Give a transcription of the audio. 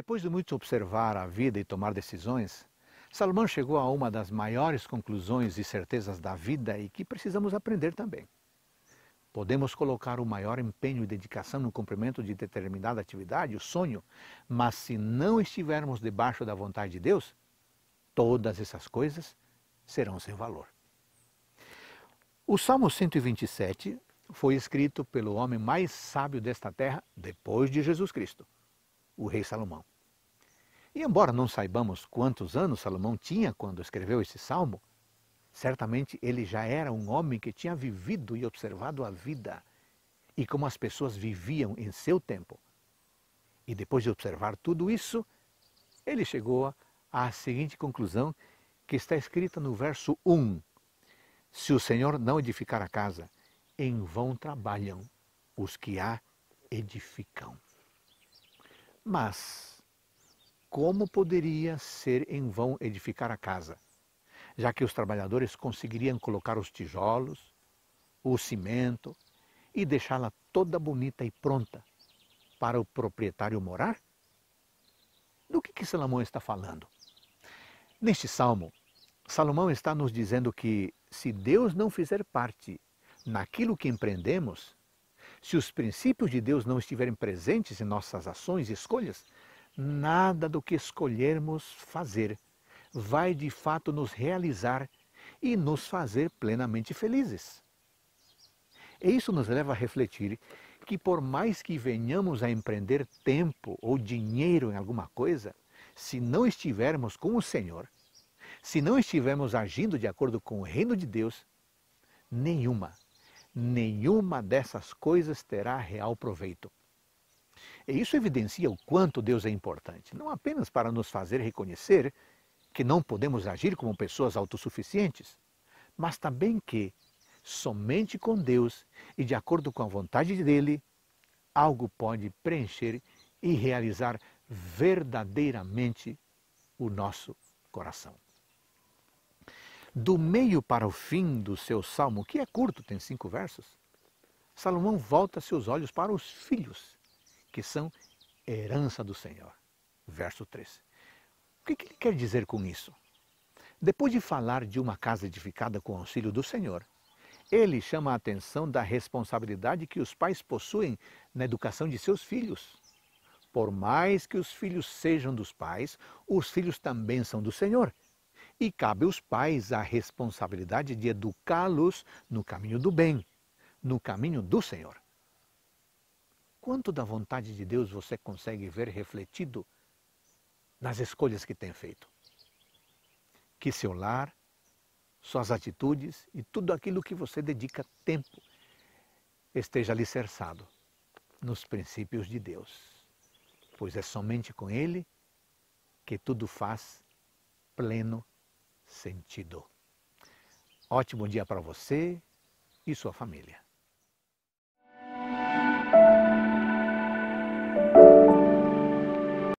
Depois de muito observar a vida e tomar decisões, Salomão chegou a uma das maiores conclusões e certezas da vida e que precisamos aprender também. Podemos colocar o maior empenho e dedicação no cumprimento de determinada atividade, o sonho, mas se não estivermos debaixo da vontade de Deus, todas essas coisas serão sem valor. O Salmo 127 foi escrito pelo homem mais sábio desta terra depois de Jesus Cristo, o rei Salomão. E embora não saibamos quantos anos Salomão tinha quando escreveu esse salmo, certamente ele já era um homem que tinha vivido e observado a vida e como as pessoas viviam em seu tempo. E depois de observar tudo isso, ele chegou à seguinte conclusão que está escrita no verso 1. Se o Senhor não edificar a casa, em vão trabalham os que a edificam. Mas como poderia ser em vão edificar a casa, já que os trabalhadores conseguiriam colocar os tijolos, o cimento e deixá-la toda bonita e pronta para o proprietário morar? Do que, que Salomão está falando? Neste salmo, Salomão está nos dizendo que, se Deus não fizer parte naquilo que empreendemos, se os princípios de Deus não estiverem presentes em nossas ações e escolhas, nada do que escolhermos fazer vai de fato nos realizar e nos fazer plenamente felizes. E isso nos leva a refletir que, por mais que venhamos a empreender tempo ou dinheiro em alguma coisa, se não estivermos com o Senhor, se não estivermos agindo de acordo com o reino de Deus, nenhuma nenhuma dessas coisas terá real proveito. E isso evidencia o quanto Deus é importante, não apenas para nos fazer reconhecer que não podemos agir como pessoas autossuficientes, mas também que, somente com Deus e de acordo com a vontade dele, algo pode preencher e realizar verdadeiramente o nosso coração do meio para o fim do seu salmo, que é curto, tem cinco versos, Salomão volta seus olhos para os filhos, que são herança do Senhor. Verso 3. O que ele quer dizer com isso? Depois de falar de uma casa edificada com auxílio do Senhor, ele chama a atenção da responsabilidade que os pais possuem na educação de seus filhos. Por mais que os filhos sejam dos pais, os filhos também são do Senhor. E cabe aos pais a responsabilidade de educá-los no caminho do bem, no caminho do Senhor. Quanto da vontade de Deus você consegue ver refletido nas escolhas que tem feito? Que seu lar, suas atitudes e tudo aquilo que você dedica tempo esteja alicerçado nos princípios de Deus, pois é somente com Ele que tudo faz pleno sentido. Ótimo dia para você e sua família.